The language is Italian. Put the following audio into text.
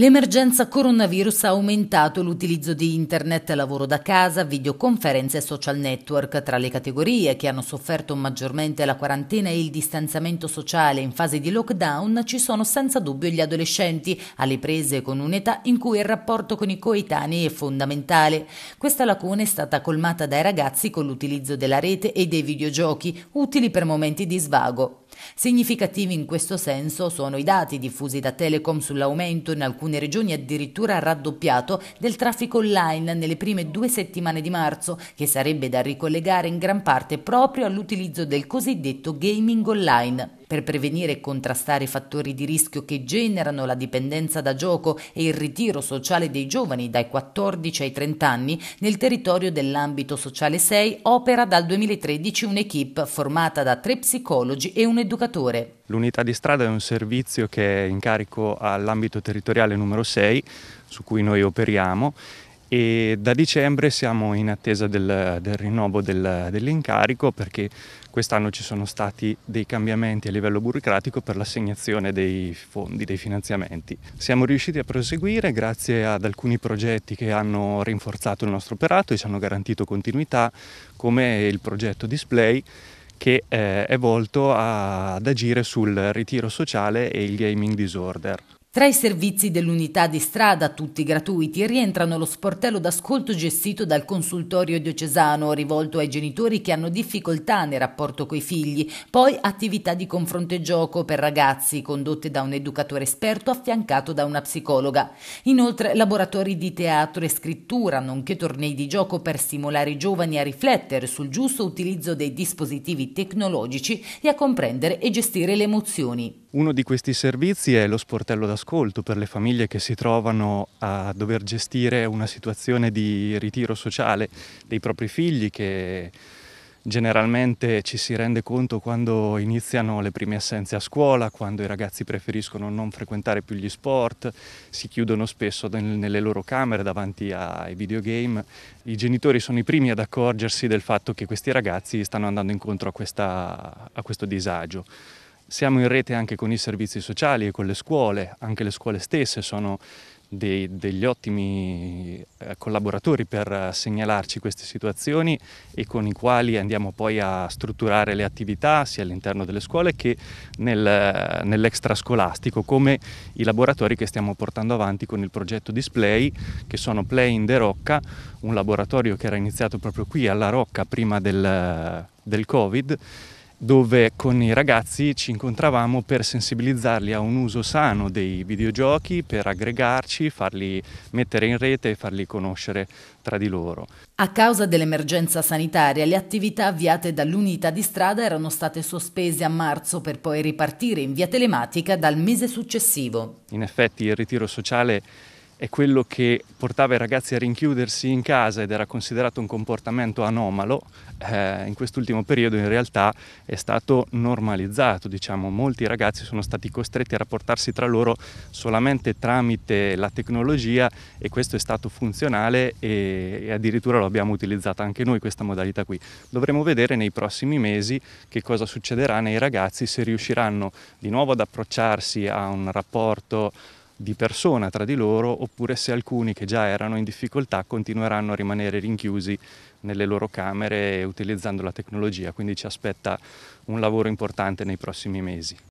L'emergenza coronavirus ha aumentato l'utilizzo di internet, lavoro da casa, videoconferenze e social network. Tra le categorie che hanno sofferto maggiormente la quarantena e il distanziamento sociale in fase di lockdown ci sono senza dubbio gli adolescenti, alle prese con un'età in cui il rapporto con i coetanei è fondamentale. Questa lacuna è stata colmata dai ragazzi con l'utilizzo della rete e dei videogiochi, utili per momenti di svago Significativi in questo senso sono i dati diffusi da Telecom sull'aumento in alcune regioni addirittura raddoppiato del traffico online nelle prime due settimane di marzo, che sarebbe da ricollegare in gran parte proprio all'utilizzo del cosiddetto gaming online per prevenire e contrastare i fattori di rischio che generano la dipendenza da gioco e il ritiro sociale dei giovani dai 14 ai 30 anni, nel territorio dell'ambito sociale 6 opera dal 2013 un'equipe formata da tre psicologi e un educatore. L'unità di strada è un servizio che è in carico all'ambito territoriale numero 6 su cui noi operiamo e da dicembre siamo in attesa del, del rinnovo del, dell'incarico perché quest'anno ci sono stati dei cambiamenti a livello burocratico per l'assegnazione dei fondi, dei finanziamenti. Siamo riusciti a proseguire grazie ad alcuni progetti che hanno rinforzato il nostro operato e ci hanno garantito continuità come il progetto Display che eh, è volto ad agire sul ritiro sociale e il gaming disorder. Tra i servizi dell'unità di strada, tutti gratuiti, rientrano lo sportello d'ascolto gestito dal consultorio diocesano, rivolto ai genitori che hanno difficoltà nel rapporto coi figli, poi attività di confronto e gioco per ragazzi, condotte da un educatore esperto affiancato da una psicologa. Inoltre laboratori di teatro e scrittura, nonché tornei di gioco per stimolare i giovani a riflettere sul giusto utilizzo dei dispositivi tecnologici e a comprendere e gestire le emozioni. Uno di questi servizi è lo sportello d'ascolto per le famiglie che si trovano a dover gestire una situazione di ritiro sociale dei propri figli che generalmente ci si rende conto quando iniziano le prime assenze a scuola, quando i ragazzi preferiscono non frequentare più gli sport, si chiudono spesso nelle loro camere davanti ai videogame. I genitori sono i primi ad accorgersi del fatto che questi ragazzi stanno andando incontro a, questa, a questo disagio. Siamo in rete anche con i servizi sociali e con le scuole, anche le scuole stesse sono dei, degli ottimi eh, collaboratori per segnalarci queste situazioni e con i quali andiamo poi a strutturare le attività sia all'interno delle scuole che nel, nell'extrascolastico, come i laboratori che stiamo portando avanti con il progetto Display, che sono Play in the Rocca, un laboratorio che era iniziato proprio qui alla Rocca prima del, del Covid dove con i ragazzi ci incontravamo per sensibilizzarli a un uso sano dei videogiochi, per aggregarci, farli mettere in rete e farli conoscere tra di loro. A causa dell'emergenza sanitaria, le attività avviate dall'unità di strada erano state sospese a marzo per poi ripartire in via telematica dal mese successivo. In effetti il ritiro sociale è quello che portava i ragazzi a rinchiudersi in casa ed era considerato un comportamento anomalo, eh, in quest'ultimo periodo in realtà è stato normalizzato, diciamo, molti ragazzi sono stati costretti a rapportarsi tra loro solamente tramite la tecnologia e questo è stato funzionale e, e addirittura lo abbiamo utilizzata anche noi questa modalità qui. Dovremo vedere nei prossimi mesi che cosa succederà nei ragazzi se riusciranno di nuovo ad approcciarsi a un rapporto di persona tra di loro oppure se alcuni che già erano in difficoltà continueranno a rimanere rinchiusi nelle loro camere utilizzando la tecnologia, quindi ci aspetta un lavoro importante nei prossimi mesi.